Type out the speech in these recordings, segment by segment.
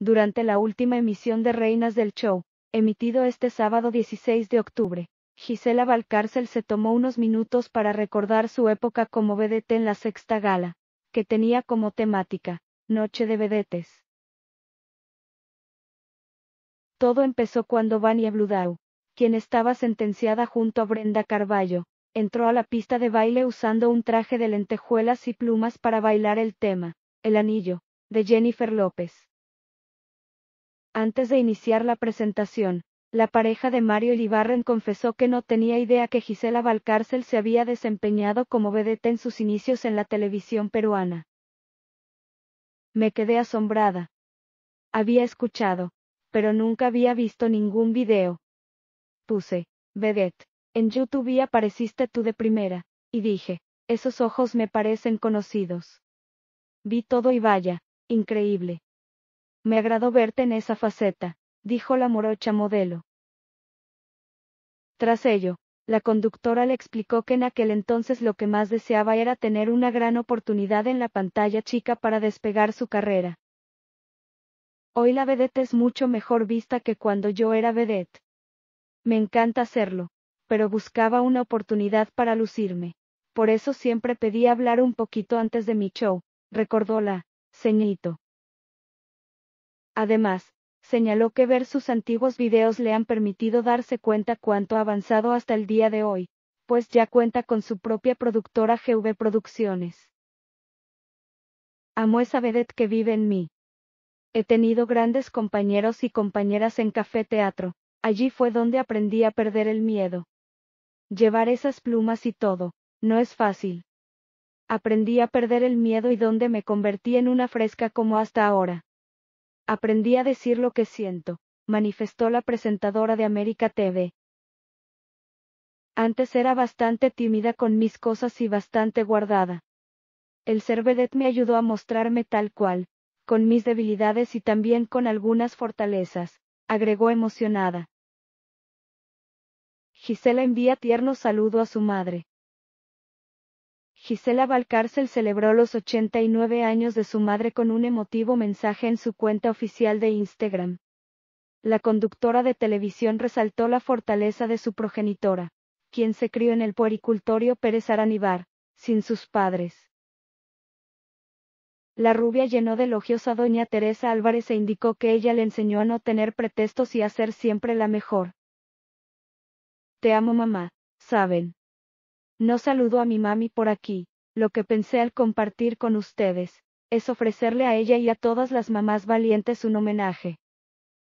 durante la última emisión de Reinas del Show, emitido este sábado 16 de octubre. Gisela Valcárcel se tomó unos minutos para recordar su época como vedete en la sexta gala, que tenía como temática, Noche de vedetes. Todo empezó cuando Vania Bludau, quien estaba sentenciada junto a Brenda Carballo, entró a la pista de baile usando un traje de lentejuelas y plumas para bailar el tema, El Anillo, de Jennifer López. Antes de iniciar la presentación, la pareja de Mario Ibarren confesó que no tenía idea que Gisela Valcárcel se había desempeñado como vedette en sus inicios en la televisión peruana. Me quedé asombrada. Había escuchado, pero nunca había visto ningún video. Puse, vedette, en YouTube y apareciste tú de primera, y dije, esos ojos me parecen conocidos. Vi todo y vaya, increíble. Me agradó verte en esa faceta, dijo la morocha modelo. Tras ello, la conductora le explicó que en aquel entonces lo que más deseaba era tener una gran oportunidad en la pantalla chica para despegar su carrera. Hoy la vedette es mucho mejor vista que cuando yo era vedette. Me encanta hacerlo, pero buscaba una oportunidad para lucirme. Por eso siempre pedí hablar un poquito antes de mi show, recordó la, ceñito. Además, señaló que ver sus antiguos videos le han permitido darse cuenta cuánto ha avanzado hasta el día de hoy, pues ya cuenta con su propia productora GV Producciones. Amo esa vedette que vive en mí. He tenido grandes compañeros y compañeras en café teatro, allí fue donde aprendí a perder el miedo. Llevar esas plumas y todo, no es fácil. Aprendí a perder el miedo y donde me convertí en una fresca como hasta ahora. Aprendí a decir lo que siento, manifestó la presentadora de América TV. Antes era bastante tímida con mis cosas y bastante guardada. El Cervedet me ayudó a mostrarme tal cual, con mis debilidades y también con algunas fortalezas, agregó emocionada. Gisela envía tierno saludo a su madre. Gisela Valcárcel celebró los 89 años de su madre con un emotivo mensaje en su cuenta oficial de Instagram. La conductora de televisión resaltó la fortaleza de su progenitora, quien se crió en el puericultorio Pérez Aranibar, sin sus padres. La rubia llenó de elogios a doña Teresa Álvarez e indicó que ella le enseñó a no tener pretextos y a ser siempre la mejor. Te amo mamá, saben. No saludo a mi mami por aquí, lo que pensé al compartir con ustedes, es ofrecerle a ella y a todas las mamás valientes un homenaje.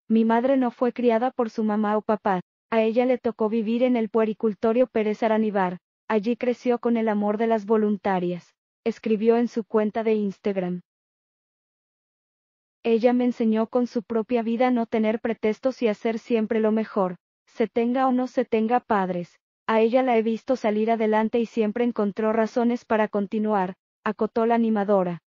Mi madre no fue criada por su mamá o papá, a ella le tocó vivir en el puericultorio Pérez Aranibar, allí creció con el amor de las voluntarias, escribió en su cuenta de Instagram. Ella me enseñó con su propia vida no tener pretextos y hacer siempre lo mejor, se tenga o no se tenga padres, a ella la he visto salir adelante y siempre encontró razones para continuar, acotó la animadora.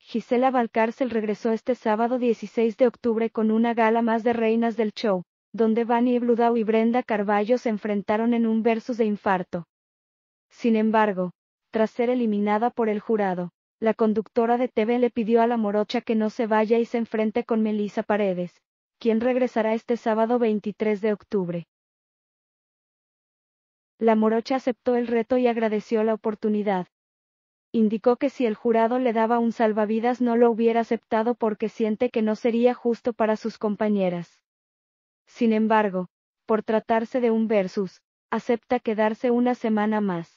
Gisela Valcárcel regresó este sábado 16 de octubre con una gala más de reinas del show, donde Vani Bludau y Brenda Carballo se enfrentaron en un versus de infarto. Sin embargo, tras ser eliminada por el jurado, la conductora de TV le pidió a la morocha que no se vaya y se enfrente con Melissa Paredes, quien regresará este sábado 23 de octubre. La morocha aceptó el reto y agradeció la oportunidad. Indicó que si el jurado le daba un salvavidas no lo hubiera aceptado porque siente que no sería justo para sus compañeras. Sin embargo, por tratarse de un versus, acepta quedarse una semana más.